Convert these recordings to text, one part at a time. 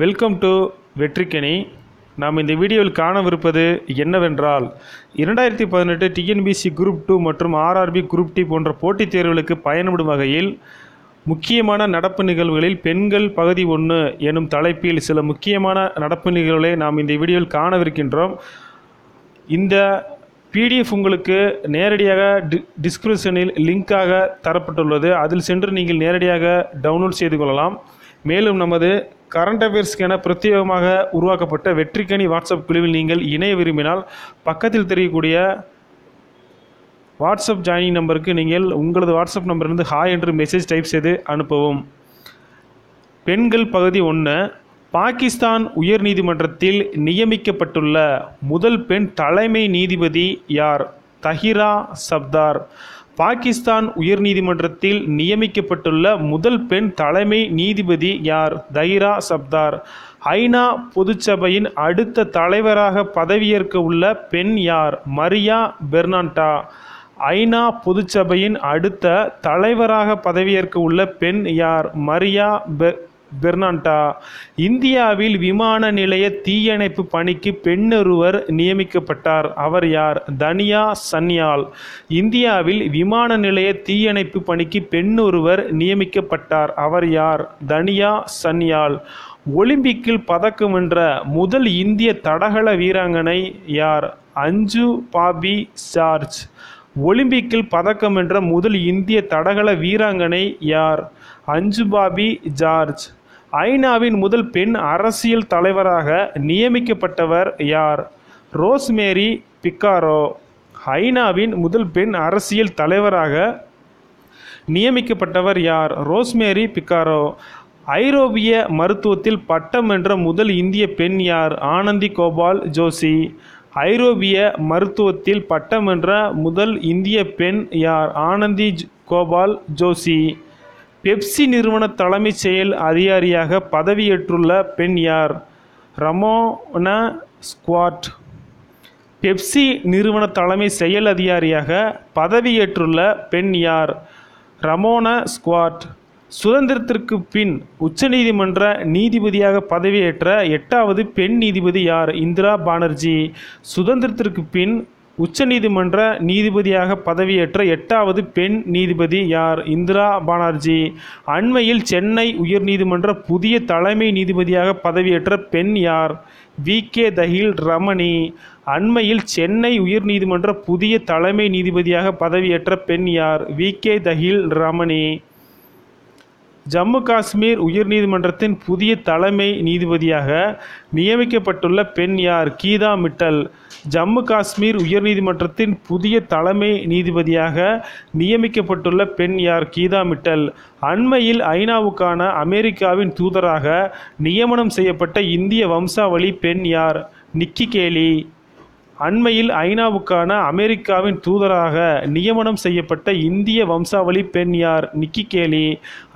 welcome to வெற்றிக்கணி நாம் இந்த வீடியோவில் காணவிருப்பது என்னவென்றால் இரண்டாயிரத்தி பதினெட்டு டிஎன்பிசி குரூப் டூ மற்றும் ஆர்ஆர்பி குரூப் டி போன்ற போட்டித் தேர்வுகளுக்கு பயன்படும் வகையில் முக்கியமான நடப்பு நிகழ்வுகளில் பெண்கள் பகுதி ஒன்று எனும் தலைப்பில் சில முக்கியமான நடப்பு நிகழ்வுகளை நாம் இந்த வீடியோவில் காணவிருக்கின்றோம் இந்த பிடிஎஃப் உங்களுக்கு நேரடியாக டிஸ்கிரிப்ஷனில் லிங்காக தரப்பட்டுள்ளது அதில் சென்று நீங்கள் நேரடியாக டவுன்லோட் செய்து கொள்ளலாம் மேலும் நமது கரண்ட் என பிரத்யேகமாக உருவாக்கப்பட்ட வெற்றிக்கனி வாட்ஸ்அப் குழுவில் நீங்கள் இணைய விரும்பினால் பக்கத்தில் தெரியக்கூடிய வாட்ஸ்அப் ஜாயினிங் நம்பருக்கு நீங்கள் உங்களது வாட்ஸ்அப் நம்பர்லேருந்து ஹாய் என்று மெசேஜ் டைப் செய்து அனுப்பவும் பெண்கள் பகுதி ஒன்று பாகிஸ்தான் உயர் நீதிமன்றத்தில் நியமிக்கப்பட்டுள்ள முதல் பெண் தலைமை நீதிபதி யார் தஹிரா சப்தார் பாகிஸ்தான் உயர்நீதிமன்றத்தில் நியமிக்கப்பட்டுள்ள முதல் பெண் தலைமை நீதிபதி யார் தைரா சப்தார் ஐநா பொதுச்சபையின் அடுத்த தலைவராக பதவியேற்க உள்ள பெண் யார் மரியா பெர்னாண்டா ஐநா பொதுச்சபையின் அடுத்த தலைவராக பதவியேற்க உள்ள பெண் யார் மரியா பெ பெர்னாண்டா இந்தியாவில் விமான நிலைய தீயணைப்பு பணிக்கு பெண்ணொருவர் நியமிக்கப்பட்டார் அவர் யார் தனியா சன்யால் இந்தியாவில் விமான நிலைய தீயணைப்பு பணிக்கு பெண்ணொருவர் நியமிக்கப்பட்டார் அவர் யார் தனியா சன்யால் ஒலிம்பிக்கில் பதக்கம் வென்ற முதல் இந்திய தடகள வீராங்கனை யார் அஞ்சு பாபி சார்ஜ் ஒலிம்பிக்கில் பதக்கம் வென்ற முதல் இந்திய தடகள வீராங்கனை யார் அஞ்சு பாபி ஜார்ஜ் ஐநாவின் முதல் பெண் அரசியல் தலைவராக நியமிக்கப்பட்டவர் யார் ரோஸ்மேரி பிக்காரோ ஐநாவின் முதல் பெண் அரசியல் தலைவராக நியமிக்கப்பட்டவர் யார் ரோஸ்மேரி பிக்காரோ ஐரோப்பிய மருத்துவத்தில் பட்டம் வென்ற முதல் இந்திய பெண் யார் ஆனந்தி கோபால் ஜோஷி ஐரோப்பிய மருத்துவத்தில் பட்டம் வென்ற முதல் இந்திய பெண் யார் ஆனந்தி கோபால் ஜோஷி பெப்சி நிறுவன தலைமைச் செயல் அதிகாரியாக பதவியேற்றுள்ள பெண் யார் ரமோனா ஸ்குவாட் பெப்சி நிறுவன தலைமை செயல் அதிகாரியாக பதவியேற்றுள்ள பெண் யார் ரமோனா ஸ்குவாட் சுதந்திரத்திற்கு பின் உச்சநீதிமன்ற நீதிபதியாக பதவியேற்ற எட்டாவது பெண் நீதிபதி யார் இந்திரா பானர்ஜி சுதந்திரத்திற்கு பின் உச்சநீதிமன்ற நீதிபதியாக பதவியேற்ற எட்டாவது பெண் நீதிபதி யார் இந்திரா பானர்ஜி அண்மையில் சென்னை உயர்நீதிமன்ற புதிய தலைமை நீதிபதியாக பதவியேற்ற பெண் யார் வி கே தஹில் ரமணி அண்மையில் சென்னை உயர்நீதிமன்ற புதிய தலைமை நீதிபதியாக பதவியேற்ற பெண் யார் வி கே தஹில் ரமணி ஜம்மு காஷ்மீர் உயர்நீதிமன்றத்தின் புதிய தலைமை நீதிபதியாக நியமிக்கப்பட்டுள்ள பெண் யார் கீதா மிட்டல் ஜம்மு காஷ்மீர் உயர்நீதிமன்றத்தின் புதிய தலைமை நீதிபதியாக நியமிக்கப்பட்டுள்ள பெண் யார் கீதா மிட்டல் அண்மையில் ஐநாவுக்கான அமெரிக்காவின் தூதராக நியமனம் செய்யப்பட்ட இந்திய வம்சாவளி பெண் யார் நிக்கி கேலி அண்மையில் ஐநாவுக்கான அமெரிக்காவின் தூதராக நியமனம் செய்யப்பட்ட இந்திய வம்சாவளி பெண் யார் நிக்கி கேலி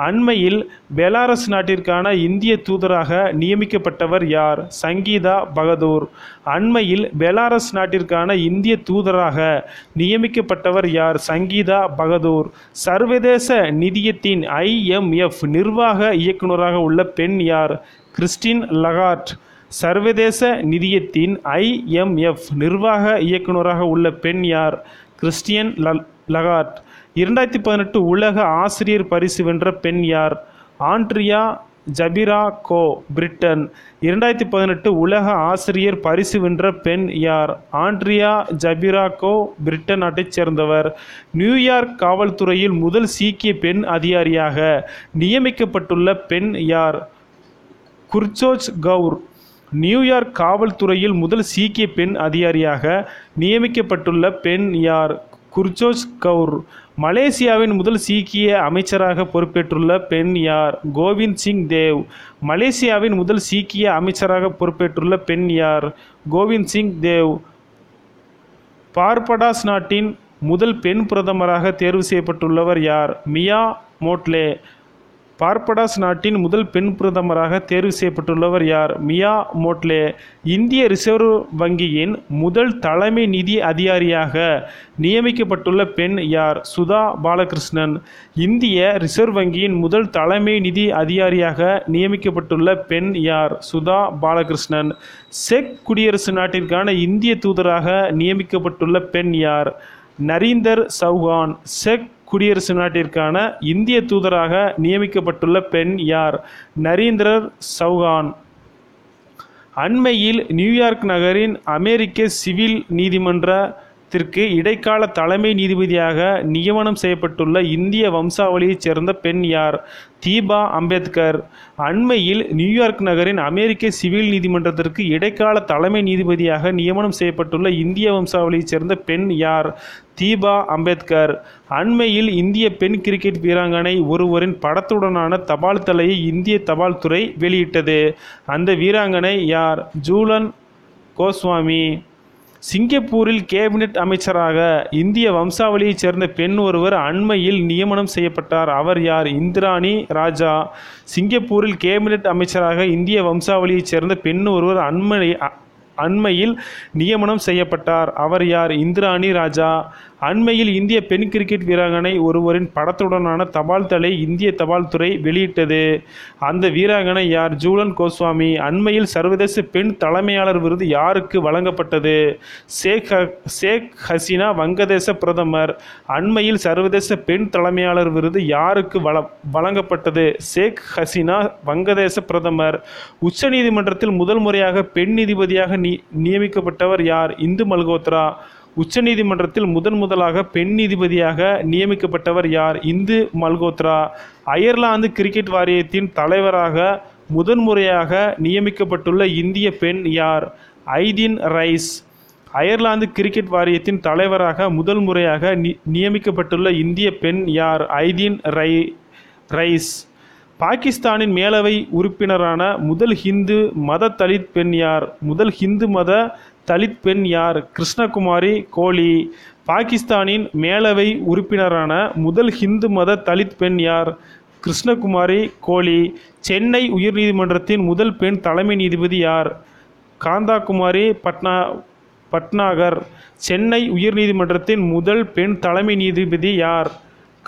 அண்மையில் பெலாரஸ் நாட்டிற்கான இந்திய தூதராக நியமிக்கப்பட்டவர் யார் சங்கீதா பகதூர் அண்மையில் பெலாரஸ் நாட்டிற்கான இந்திய தூதராக நியமிக்கப்பட்டவர் யார் சங்கீதா பகதூர் சர்வதேச நிதியத்தின் ஐஎம்எஃப் நிர்வாக இயக்குநராக உள்ள பெண் யார் கிறிஸ்டின் லகார்ட் சர்வதேச நிதியத்தின் ஐஎம்எஃப் நிர்வாக இயக்குநராக உள்ள பெண் யார் கிறிஸ்டியன் லகார்ட் இரண்டாயிரத்தி பதினெட்டு உலக ஆசிரியர் பரிசு வென்ற பெண் யார் ஆண்ட்ரியா ஜபிரா கோ பிரிட்டன் இரண்டாயிரத்தி பதினெட்டு உலக ஆசிரியர் பரிசு வென்ற பெண் யார் ஆண்ட்ரியா ஜபிரா கோ பிரிட்டன் நாட்டைச் சேர்ந்தவர் நியூயார்க் காவல்துறையில் முதல் சீக்கிய பெண் அதிகாரியாக நியமிக்கப்பட்டுள்ள பெண் யார் குர்ஜோஜ் கவுர் நியூயார்க் காவல்துறையில் முதல் சீக்கிய பெண் அதிகாரியாக நியமிக்கப்பட்டுள்ள பெண் யார் குர்ஜோஸ் கவுர் மலேசியாவின் முதல் சீக்கிய அமைச்சராக பொறுப்பேற்றுள்ள பெண் யார் கோவிந்த் சிங் தேவ் மலேசியாவின் முதல் சீக்கிய அமைச்சராக பொறுப்பேற்றுள்ள பெண் யார் கோவிந்த் சிங் தேவ் பார்படாஸ் நாட்டின் முதல் பெண் பிரதமராக தேர்வு செய்யப்பட்டுள்ளவர் யார் மியா மோட்லே பார்படாஸ் நாட்டின் முதல் பெண் பிரதமராக தேர்வு செய்யப்பட்டுள்ளவர் யார் மியா மோட்லே இந்திய ரிசர்வ் வங்கியின் முதல் தலைமை நிதி அதிகாரியாக நியமிக்கப்பட்டுள்ள பெண் யார் சுதா பாலகிருஷ்ணன் இந்திய ரிசர்வ் வங்கியின் முதல் தலைமை நிதி அதிகாரியாக நியமிக்கப்பட்டுள்ள பெண் யார் சுதா பாலகிருஷ்ணன் செக் குடியரசு நாட்டிற்கான இந்திய தூதராக நியமிக்கப்பட்டுள்ள பெண் யார் நரீந்தர் சௌஹான் செக் குடியரசு நாட்டிற்கான இந்திய தூதராக நியமிக்கப்பட்டுள்ள பெண் யார் நரேந்திரர் சௌகான் அண்மையில் நியூயார்க் நகரின் அமெரிக்க சிவில் நீதிமன்ற திற்கு இடைக்கால தலைமை நீதிபதியாக நியமனம் செய்யப்பட்டுள்ள இந்திய வம்சாவளியைச் சேர்ந்த பெண் யார் தீபா அம்பேத்கர் அண்மையில் நியூயார்க் நகரின் அமெரிக்க சிவில் நீதிமன்றத்திற்கு இடைக்கால தலைமை நீதிபதியாக நியமனம் செய்யப்பட்டுள்ள இந்திய வம்சாவளியைச் சேர்ந்த பெண் யார் தீபா அம்பேத்கர் அண்மையில் இந்திய பெண் கிரிக்கெட் வீராங்கனை ஒருவரின் படத்துடனான தபால் தலையை இந்திய தபால் துறை வெளியிட்டது அந்த வீராங்கனை யார் ஜூலன் கோஸ்வாமி சிங்கப்பூரில் கேபினட் அமைச்சராக இந்திய வம்சாவளியைச் சேர்ந்த பெண் ஒருவர் அண்மையில் நியமனம் செய்யப்பட்டார் அவர் யார் இந்திராணி ராஜா சிங்கப்பூரில் கேபினட் அமைச்சராக இந்திய வம்சாவளியைச் சேர்ந்த பெண் ஒருவர் அண்மை அண்மையில் நியமனம் செய்யப்பட்டார் அவர் யார் இந்திராணி ராஜா அண்மையில் இந்திய பெண் கிரிக்கெட் வீராங்கனை ஒருவரின் படத்துடனான தபால் தலை இந்திய தபால் துறை வெளியிட்டது அந்த வீராங்கனை யார் ஜூலன் கோஸ்வாமி அண்மையில் சர்வதேச பெண் தலைமையாளர் விருது யாருக்கு வழங்கப்பட்டது ஷேக் ஷேக் ஹசீனா வங்கதேச பிரதமர் அண்மையில் சர்வதேச பெண் தலைமையாளர் விருது யாருக்கு வள வழங்கப்பட்டது ஷேக் ஹசீனா வங்கதேச பிரதமர் உச்சநீதிமன்றத்தில் முதல் முறையாக பெண் நீதிபதியாக நியமிக்கப்பட்டவர் யார் இந்து மல்கோத்ரா உச்சநீதிமன்றத்தில் முதன் முதலாக பெண் நீதிபதியாக நியமிக்கப்பட்டவர் யார் இந்து மல்கோத்ரா அயர்லாந்து கிரிக்கெட் வாரியத்தின் தலைவராக முதன்முறையாக நியமிக்கப்பட்டுள்ள இந்திய பெண் யார் ஐதின் ரைஸ் அயர்லாந்து கிரிக்கெட் வாரியத்தின் தலைவராக முதல் முறையாக நியமிக்கப்பட்டுள்ள இந்திய பெண் யார் ஐதீன் ரை ரைஸ் பாகிஸ்தானின் மேலவை உறுப்பினரான முதல் ஹிந்து மத தலித் பெண் யார் முதல் ஹிந்து மத தலித் பெண் யார் கிருஷ்ணகுமாரி கோலி பாகிஸ்தானின் மேலவை உறுப்பினரான முதல் ஹிந்து மத தலித் பெண் யார் கிருஷ்ணகுமாரி கோலி சென்னை உயர்நீதிமன்றத்தின் முதல் பெண் தலைமை நீதிபதி யார் காந்தாகுமாரி பட்னா பட்னாகர் சென்னை உயர்நீதிமன்றத்தின் முதல் பெண் தலைமை நீதிபதி யார்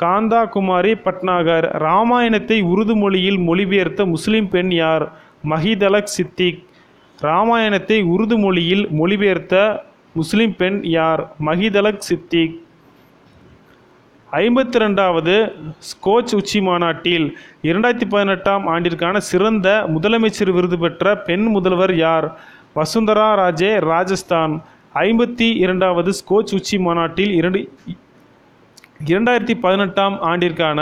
காந்தாகுமாரி பட்னாகர் ராமாயணத்தை உருது மொழியில் மொழிபெயர்த்த முஸ்லிம் பெண் யார் மஹிதலக் சித்திக் ராமாயணத்தை உருது மொழியில் மொழிபெயர்த்த முஸ்லிம் பெண் யார் மஹிதலக் சித்திக் ஐம்பத்தி ரெண்டாவது ஸ்கோச் உச்சி மாநாட்டில் இரண்டாயிரத்தி பதினெட்டாம் ஆண்டிற்கான சிறந்த முதலமைச்சர் விருது பெற்ற பெண் முதல்வர் யார் வசுந்தரா ராஜே ராஜஸ்தான் ஐம்பத்தி இரண்டாவது ஸ்கோச் உச்சி மாநாட்டில் இரண்டு இரண்டாயிரத்தி பதினெட்டாம் ஆண்டிற்கான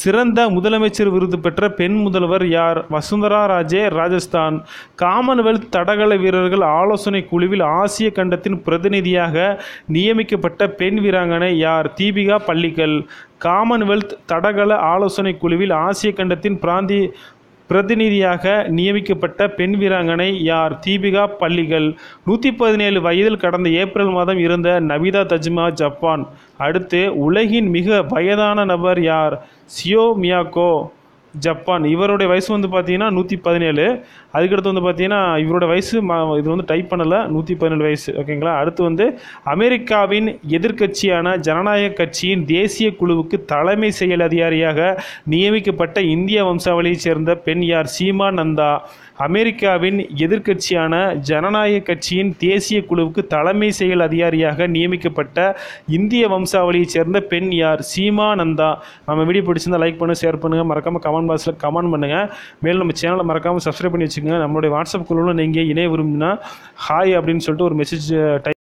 சிறந்த முதலமைச்சர் விருது பெற்ற பெண் முதல்வர் யார் வசுந்தரா ராஜே ராஜஸ்தான் காமன்வெல்த் தடகள வீரர்கள் ஆலோசனை குழுவில் ஆசிய கண்டத்தின் பிரதிநிதியாக நியமிக்கப்பட்ட பெண் வீராங்கனை யார் தீபிகா பள்ளிக்கல் காமன்வெல்த் தடகள ஆலோசனை குழுவில் ஆசிய கண்டத்தின் பிராந்திய பிரதிநிதியாக நியமிக்கப்பட்ட பெண் வீராங்கனை யார் தீபிகா பள்ளிகள் நூற்றி பதினேழு வயதில் கடந்த ஏப்ரல் மாதம் இருந்த நவிதா தஜ்மா ஜப்பான் அடுத்து உலகின் மிக வயதான நபர் யார் சியோ மியாக்கோ ஜப்பான் இவருடைய வயசு வந்து பார்த்தீங்கன்னா நூற்றி பதினேழு அதுக்கடுத்து வந்து பார்த்தீங்கன்னா இவரோட வயசு ம இது வந்து டைப் பண்ணலை நூற்றி பதினேழு வயசு ஓகேங்களா அடுத்து வந்து அமெரிக்காவின் எதிர்க்கட்சியான ஜனநாயக கட்சியின் தேசிய குழுவுக்கு தலைமை செயல் அதிகாரியாக நியமிக்கப்பட்ட இந்திய வம்சாவளியைச் சேர்ந்த பெண் யார் சீமா நந்தா அமெரிக்காவின் எதிர்க்கட்சியான ஜனநாயக கட்சியின் தேசிய குழுவுக்கு தலைமை செயல் அதிகாரியாக நியமிக்கப்பட்ட இந்திய வம்சாவளியைச் சேர்ந்த பெண் யார் சீமா நந்தா நம்ம வீடியோ பிடிச்சிருந்தால் லைக் பண்ணுங்கள் ஷேர் பண்ணுங்கள் மறக்காமல் கமெண்ட் பாக்ஸில் கமெண்ட் பண்ணுங்கள் மேலும் நம்ம சேனலை மறக்காமல் சப்ஸ்கிரைப் பண்ணி வச்சுக்கோங்க நம்மளுடைய வாட்ஸ்அப் குழுவில் நீங்கள் இணைய விரும்பினா ஹாய் அப்படின்னு சொல்லிட்டு ஒரு மெசேஜ் டைப்